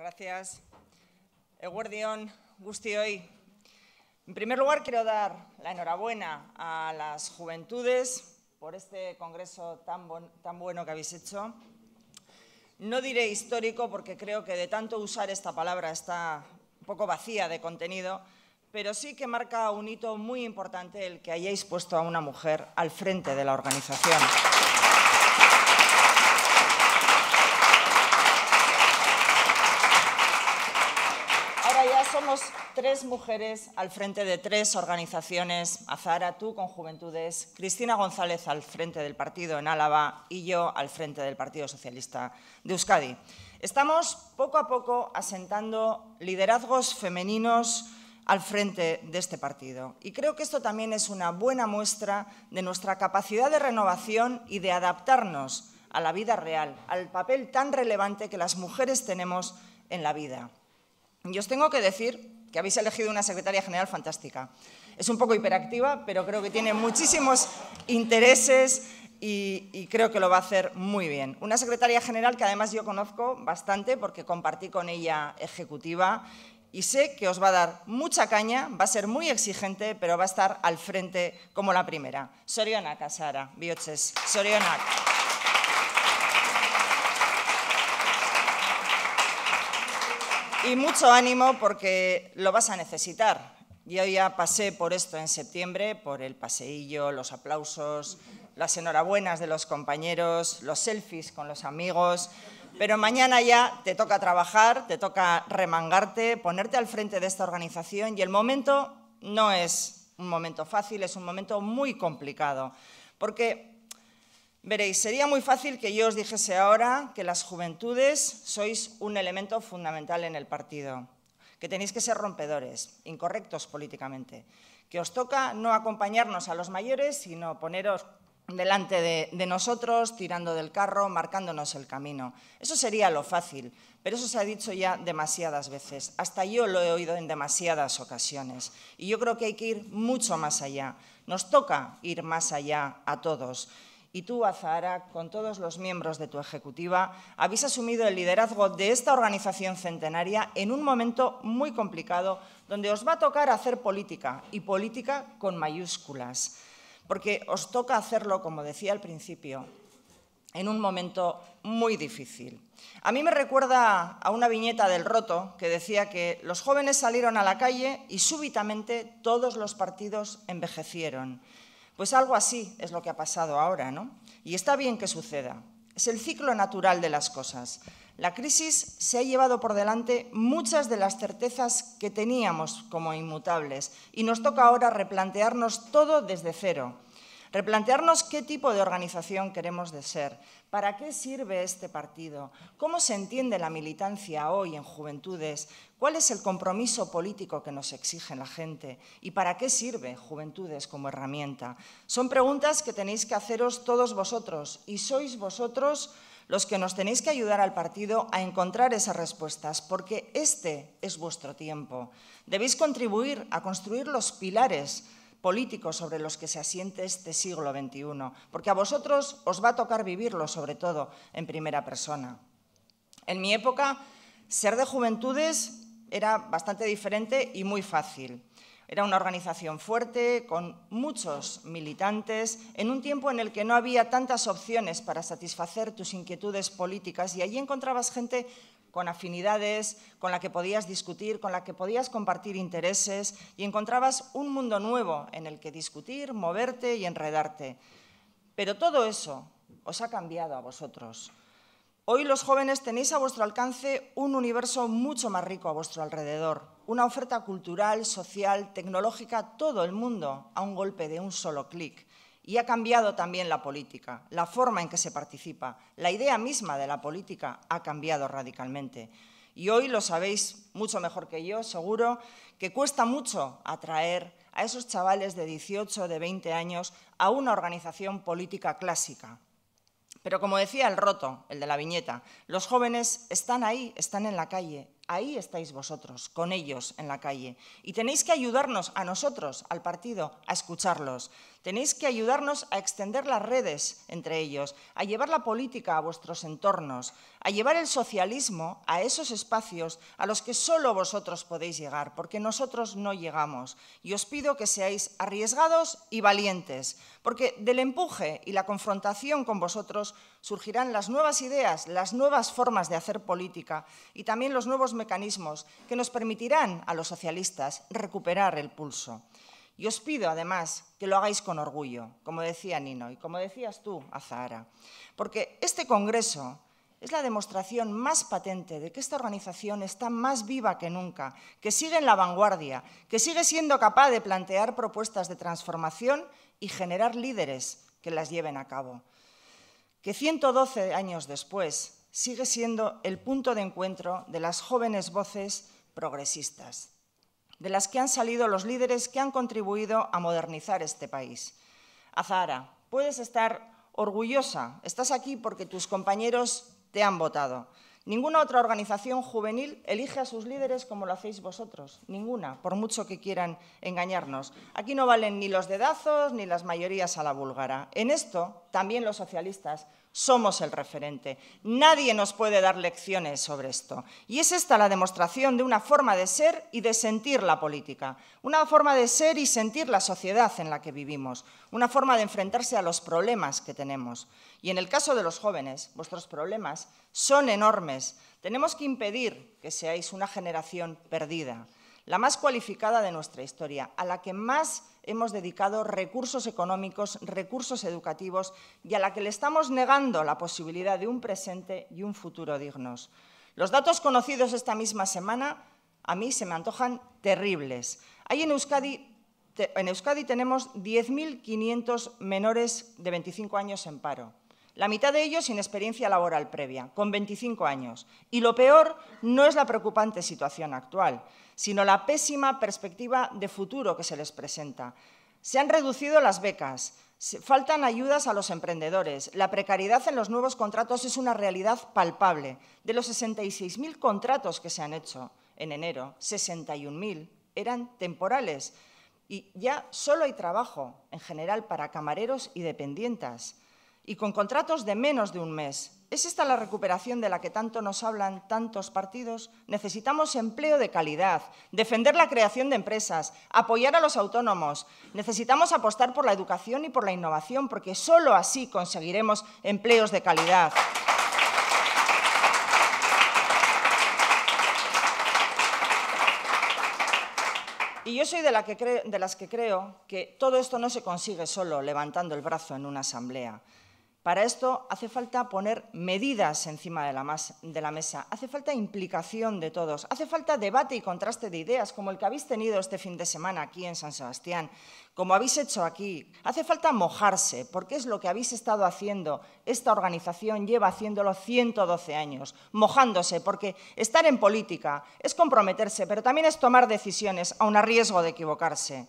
gracias. Eguardión, Gusti hoy. En primer lugar, quiero dar la enhorabuena a las juventudes por este congreso tan, tan bueno que habéis hecho. No diré histórico porque creo que de tanto usar esta palabra está un poco vacía de contenido, pero sí que marca un hito muy importante el que hayáis puesto a una mujer al frente de la organización. somos tres mujeres al frente de tres organizaciones, Azara, Tú con Juventudes, Cristina González al frente del partido en Álava y yo al frente del Partido Socialista de Euskadi. Estamos poco a poco asentando liderazgos femeninos al frente de este partido. Y creo que esto también es una buena muestra de nuestra capacidad de renovación y de adaptarnos a la vida real, al papel tan relevante que las mujeres tenemos en la vida. Y os tengo que decir que habéis elegido una secretaria general fantástica. Es un poco hiperactiva, pero creo que tiene muchísimos intereses y, creo que lo va a hacer muy bien. Una secretaria general que además yo conozco bastante porque compartí con ella ejecutiva y sé que os va a dar mucha caña, va a ser muy exigente, pero va a estar al frente como la primera. Soriona Sara, bioches. Sorionak. Y mucho ánimo porque lo vas a necesitar. Yo ya pasé por esto en septiembre, por el paseillo, los aplausos, las enhorabuenas de los compañeros, los selfies con los amigos, pero mañana ya te toca trabajar, te toca remangarte, ponerte al frente de esta organización y el momento no es un momento fácil, es un momento muy complicado, porque Veréis, sería muy fácil que yo os dijese ahora que las juventudes sois un elemento fundamental en el partido, que tenéis que ser rompedores, incorrectos políticamente, que os toca no acompañarnos a los mayores, sino poneros delante de, de, nosotros, tirando del carro, marcándonos el camino. Eso sería lo fácil, pero eso se ha dicho ya demasiadas veces. Hasta yo lo he oído en demasiadas ocasiones. Y yo creo que hay que ir mucho más allá. Nos toca ir más allá a todos y tú, Azahara, con todos los miembros de tu ejecutiva, habéis asumido el liderazgo de esta organización centenaria en un momento muy complicado donde os va a tocar hacer política y política con mayúsculas, porque os toca hacerlo, como decía al principio, en un momento muy difícil. A mí me recuerda a una viñeta del Roto que decía que los jóvenes salieron a la calle y súbitamente todos los partidos envejecieron. Pues algo así es lo que ha pasado ahora, ¿no? Y está bien que suceda. Es el ciclo natural de las cosas. La crisis se ha llevado por delante muchas de las certezas que teníamos como inmutables y nos toca ahora replantearnos todo desde cero replantearnos qué tipo de organización queremos de ser, para qué sirve este partido, cómo se entiende la militancia hoy en juventudes, cuál es el compromiso político que nos exige la gente y para qué sirve juventudes como herramienta. Son preguntas que tenéis que haceros todos vosotros y sois vosotros los que nos tenéis que ayudar al partido a encontrar esas respuestas, porque este es vuestro tiempo. Debéis contribuir a construir los pilares políticos sobre los que se asiente este siglo XXI, porque a vosotros os va a tocar vivirlo, sobre todo en primera persona. En mi época, ser de juventudes era bastante diferente y muy fácil. Era una organización fuerte, con muchos militantes, en un tiempo en el que no había tantas opciones para satisfacer tus inquietudes políticas y allí encontrabas gente con afinidades, con la que podías discutir, con la que podías compartir intereses y encontrabas un mundo nuevo en el que discutir, moverte y enredarte. Pero todo eso os ha cambiado a vosotros. Hoy los jóvenes tenéis a vuestro alcance un universo mucho más rico a vuestro alrededor, una oferta cultural, social, tecnológica, todo el mundo, a un golpe de un solo clic y ha cambiado también la política, la forma en que se participa, la idea misma de la política ha cambiado radicalmente. Y hoy lo sabéis mucho mejor que yo, seguro, que cuesta mucho atraer a esos chavales de 18, de 20 años a una organización política clásica. Pero como decía el roto, el de la viñeta, los jóvenes están ahí, están en la calle, ahí estáis vosotros, con ellos en la calle. Y tenéis que ayudarnos a nosotros, al partido, a escucharlos. Tenéis que ayudarnos a extender las redes entre ellos, a llevar la política a vuestros entornos, a llevar el socialismo a esos espacios a los que solo vosotros podéis llegar, porque nosotros no llegamos. Y os pido que seáis arriesgados y valientes, porque del empuje y la confrontación con vosotros surgirán las nuevas ideas, las nuevas formas de hacer política y también los nuevos mecanismos que nos permitirán a los socialistas recuperar el pulso. Y os pido, además, que lo hagáis con orgullo, como decía Nino y como decías tú, Azahara, porque este Congreso es la demostración más patente de que esta organización está más viva que nunca, que sigue en la vanguardia, que sigue siendo capaz de plantear propuestas de transformación y generar líderes que las lleven a cabo que 112 años después sigue siendo el punto de encuentro de las jóvenes voces progresistas, de las que han salido los líderes que han contribuido a modernizar este país. Azahara, puedes estar orgullosa, estás aquí porque tus compañeros te han votado. Ninguna otra organización juvenil elige a sus líderes como lo hacéis vosotros, ninguna, por mucho que quieran engañarnos. Aquí no valen ni los dedazos ni las mayorías a la búlgara. En esto también los socialistas somos el referente. Nadie nos puede dar lecciones sobre esto. Y es esta la demostración de una forma de ser y de sentir la política, una forma de ser y sentir la sociedad en la que vivimos, una forma de enfrentarse a los problemas que tenemos. Y en el caso de los jóvenes, vuestros problemas son enormes. Tenemos que impedir que seáis una generación perdida, la más cualificada de nuestra historia, a la que más hemos dedicado recursos económicos, recursos educativos y a la que le estamos negando la posibilidad de un presente y un futuro dignos. Los datos conocidos esta misma semana a mí se me antojan terribles. Hay en Euskadi en Euskadi tenemos 10.500 menores de 25 años en paro la mitad de ellos sin experiencia laboral previa, con 25 años. Y lo peor no es la preocupante situación actual, sino la pésima perspectiva de futuro que se les presenta. Se han reducido las becas, faltan ayudas a los emprendedores, la precariedad en los nuevos contratos es una realidad palpable. De los 66.000 contratos que se han hecho en enero, 61.000 eran temporales y ya solo hay trabajo en general para camareros y dependientes y con contratos de menos de un mes. ¿Es esta la recuperación de la que tanto nos hablan tantos partidos? Necesitamos empleo de calidad, defender la creación de empresas, apoyar a los autónomos. Necesitamos apostar por la educación y por la innovación, porque solo así conseguiremos empleos de calidad. Y yo soy de, de, las que creo que todo esto no se consigue solo levantando el brazo en una asamblea. Para esto hace falta poner medidas encima de la, mesa, hace falta implicación de todos, hace falta debate y contraste de ideas como el que habéis tenido este fin de semana aquí en San Sebastián, como habéis hecho aquí. Hace falta mojarse, porque es lo que habéis estado haciendo. Esta organización lleva haciéndolo 112 años, mojándose, porque estar en política es comprometerse, pero también es tomar decisiones, aun a riesgo de equivocarse.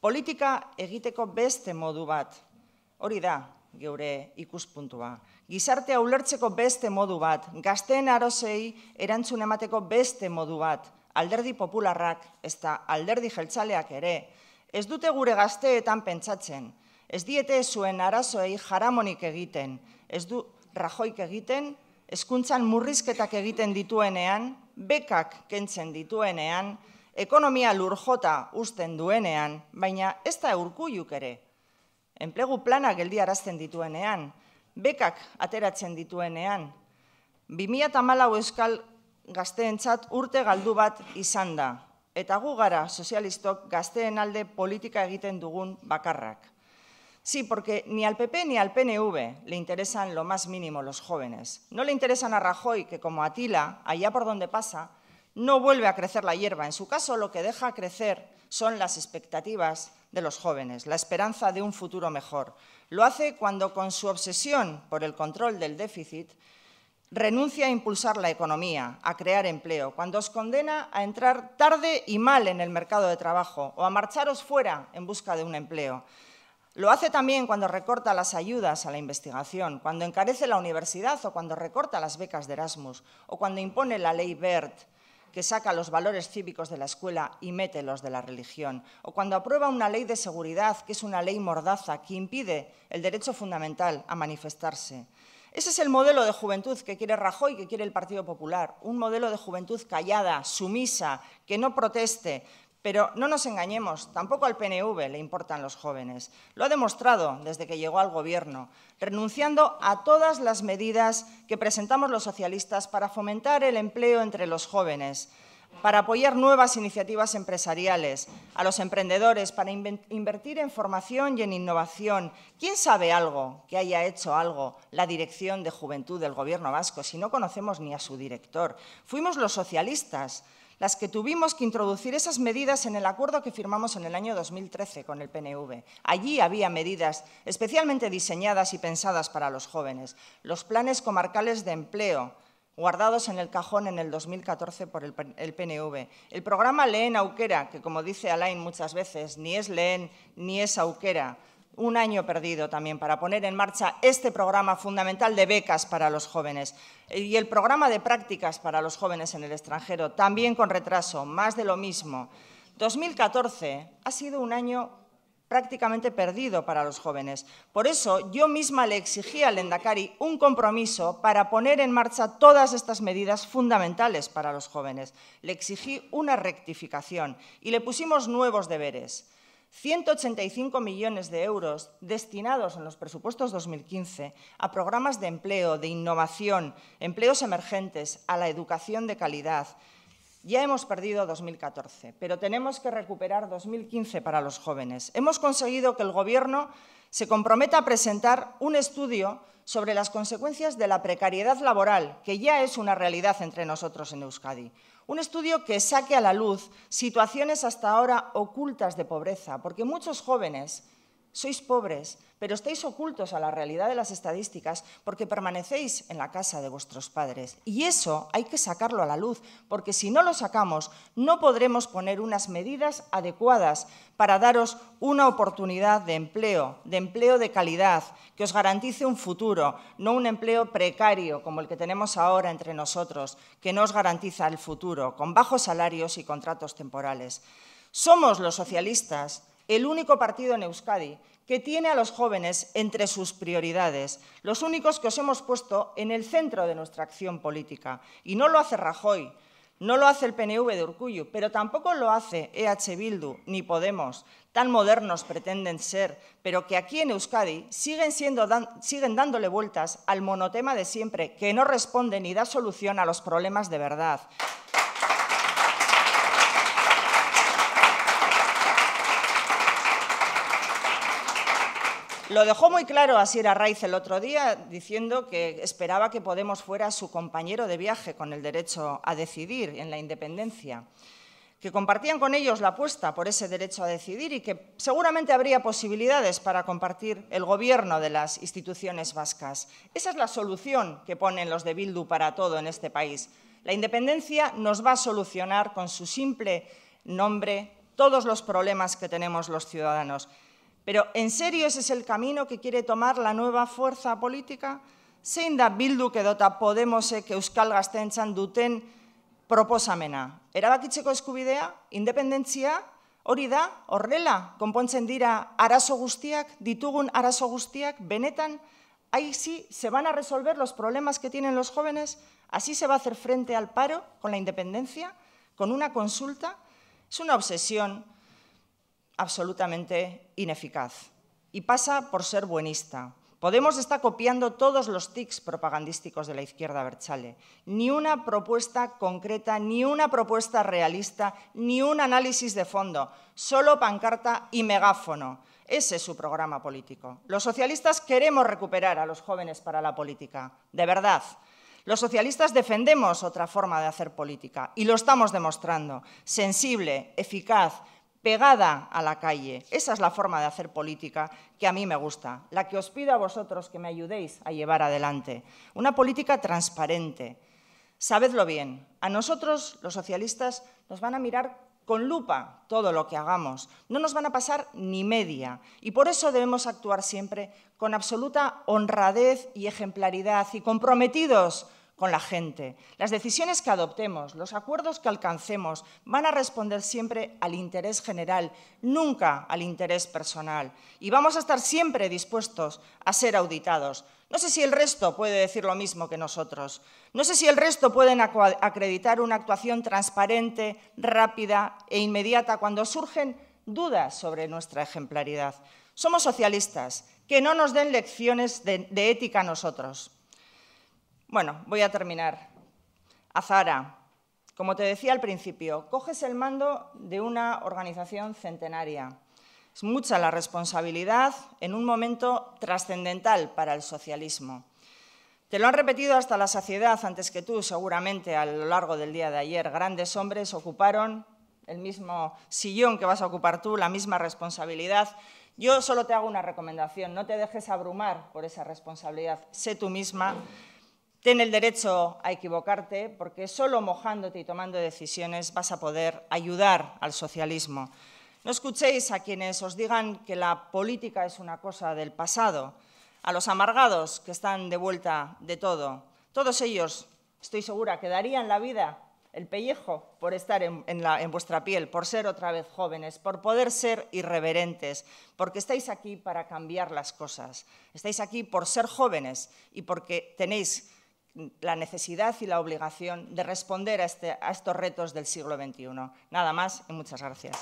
Política, egiteko beste modubat bat, geure ikuspuntua. Gizartea ulertzeko beste modu bat, gazteen arozei erantzun emateko beste modu bat, alderdi popularrak ez da alderdi jeltzaleak ere, ez dute gure gazteetan pentsatzen, ez diete zuen arazoei jaramonik egiten, ez du rajoik egiten, eskuntzan murrizketak egiten dituenean, bekak kentzen dituenean, ekonomia lurjota usten duenean, baina ez da eurkujuk ere enplegu plana geldiarazten dituenean, bekak ateratzen dituenean, 2000 amalau euskal gazteentzat urte galdu bat izan da, eta gu gara sozialistok gazteen alde politika egiten dugun bakarrak. Sí, porque ni al PP ni al PNV le interesan lo más mínimo los jóvenes. No le interesan a Rajoy, que como Atila, allá por donde pasa, no vuelve a crecer la hierba. En su caso, lo que deja crecer son las expectativas de los jóvenes, la esperanza de un futuro mejor. Lo hace cuando, con su obsesión por el control del déficit, renuncia a impulsar la economía, a crear empleo, cuando os condena a entrar tarde y mal en el mercado de trabajo o a marcharos fuera en busca de un empleo. Lo hace también cuando recorta las ayudas a la investigación, cuando encarece la universidad o cuando recorta las becas de Erasmus o cuando impone la ley BERT que saca los valores cívicos de la escuela y mete los de la religión, o cuando aprueba una ley de seguridad, que es una ley mordaza, que impide el derecho fundamental a manifestarse. Ese es el modelo de juventud que quiere Rajoy, que quiere el Partido Popular, un modelo de juventud callada, sumisa, que no proteste, pero no nos engañemos, tampoco al PNV le importan los jóvenes. Lo ha demostrado desde que llegó al Gobierno, renunciando a todas las medidas que presentamos los socialistas para fomentar el empleo entre los jóvenes, para apoyar nuevas iniciativas empresariales, a los emprendedores, para invertir en formación y en innovación. ¿Quién sabe algo que haya hecho algo la Dirección de Juventud del Gobierno Vasco si no conocemos ni a su director? Fuimos los socialistas las que tuvimos que introducir esas medidas en el acuerdo que firmamos en el año 2013 con el PNV. Allí había medidas especialmente diseñadas y pensadas para los jóvenes, los planes comarcales de empleo, guardados en el cajón en el 2014 por el, PNV. El programa Leen Auquera, que como dice Alain muchas veces, ni es Leen ni es Auquera, un año perdido también para poner en marcha este programa fundamental de becas para los jóvenes y el programa de prácticas para los jóvenes en el extranjero, también con retraso, más de lo mismo. 2014 ha sido un año prácticamente perdido para los jóvenes. Por eso yo misma le exigí al Endacari un compromiso para poner en marcha todas estas medidas fundamentales para los jóvenes. Le exigí una rectificación y le pusimos nuevos deberes. 185 millones de euros destinados en los presupuestos 2015 a programas de empleo, de innovación, empleos emergentes, a la educación de calidad. Ya hemos perdido 2014, pero tenemos que recuperar 2015 para los jóvenes. Hemos conseguido que el Gobierno se comprometa a presentar un estudio sobre las consecuencias de la precariedad laboral, que ya es una realidad entre nosotros en Euskadi. Un estudio que saque a la luz situaciones hasta ahora ocultas de pobreza, porque muchos jóvenes sois pobres, pero estáis ocultos a la realidad de las estadísticas porque permanecéis en la casa de vuestros padres. Y eso hay que sacarlo a la luz, porque si no lo sacamos, no podremos poner unas medidas adecuadas para daros una oportunidad de empleo, de empleo de calidad, que os garantice un futuro, no un empleo precario como el que tenemos ahora entre nosotros, que no os garantiza el futuro, con bajos salarios y contratos temporales. Somos los socialistas el único partido en Euskadi que tiene a los jóvenes entre sus prioridades, los únicos que os hemos puesto en el centro de nuestra acción política. Y no lo hace Rajoy, no lo hace el PNV de Urcuyu, pero tampoco lo hace EH Bildu ni Podemos, tan modernos pretenden ser, pero que aquí en Euskadi siguen, siendo, siguen dándole vueltas al monotema de siempre, que no responde ni da solución a los problemas de verdad. Lo dejó muy claro Asier Raiz el otro día diciendo que esperaba que Podemos fuera su compañero de viaje con el derecho a decidir en la independencia, que compartían con ellos la apuesta por ese derecho a decidir y que seguramente habría posibilidades para compartir el gobierno de las instituciones vascas. Esa es la solución que ponen los de Bildu para todo en este país. La independencia nos va a solucionar con su simple nombre todos los problemas que tenemos los ciudadanos. Pero, ¿en serio ese es el camino que quiere tomar la nueva fuerza política? ¿Se inda bildu que dota Podemos e que Euskal Gazten duten proposamena? ¿Era eskubidea? ¿Independentzia? Hori da, horrela, konpontzen dira arazo guztiak, ditugun arazo guztiak, benetan, ahi sí se van a resolver los problemas que tienen los jóvenes, así se va a hacer frente al paro con la independencia, con una consulta, es una obsesión absolutamente ineficaz. Y pasa por ser buenista. Podemos está copiando todos los tics propagandísticos de la izquierda Berchale. Ni una propuesta concreta, ni una propuesta realista, ni un análisis de fondo. Solo pancarta y megáfono. Ese es su programa político. Los socialistas queremos recuperar a los jóvenes para la política. De verdad. Los socialistas defendemos otra forma de hacer política y lo estamos demostrando. Sensible, eficaz, pegada a la calle. Esa es la forma de hacer política que a mí me gusta, la que os pido a vosotros que me ayudéis a llevar adelante. Una política transparente. Sabedlo bien, a nosotros los socialistas nos van a mirar con lupa todo lo que hagamos. No nos van a pasar ni media. Y por eso debemos actuar siempre con absoluta honradez y ejemplaridad y comprometidos con la gente. Las decisiones que adoptemos, los acuerdos que alcancemos, van a responder siempre al interés general, nunca al interés personal. Y vamos a estar siempre dispuestos a ser auditados. No sé si el resto puede decir lo mismo que nosotros. No sé si el resto puede acreditar una actuación transparente, rápida e inmediata cuando surgen dudas sobre nuestra ejemplaridad. Somos socialistas, que no nos den lecciones de, de ética a nosotros. Bueno, voy a terminar. Azara, como te decía al principio, coges el mando de una organización centenaria. Es mucha la responsabilidad en un momento trascendental para el socialismo. Te lo han repetido hasta la saciedad antes que tú, seguramente a lo largo del día de ayer. Grandes hombres ocuparon el mismo sillón que vas a ocupar tú, la misma responsabilidad. Yo solo te hago una recomendación, no te dejes abrumar por esa responsabilidad, sé tú misma Ten el derecho a equivocarte porque solo mojándote y tomando decisiones vas a poder ayudar al socialismo. No escuchéis a quienes os digan que la política es una cosa del pasado, a los amargados que están de vuelta de todo. Todos ellos, estoy segura, que darían la vida, el pellejo, por estar en, la, en vuestra piel, por ser otra vez jóvenes, por poder ser irreverentes, porque estáis aquí para cambiar las cosas. Estáis aquí por ser jóvenes y porque tenéis la necesidad y la obligación de responder a, este, estos retos del siglo XXI. Nada más y muchas gracias.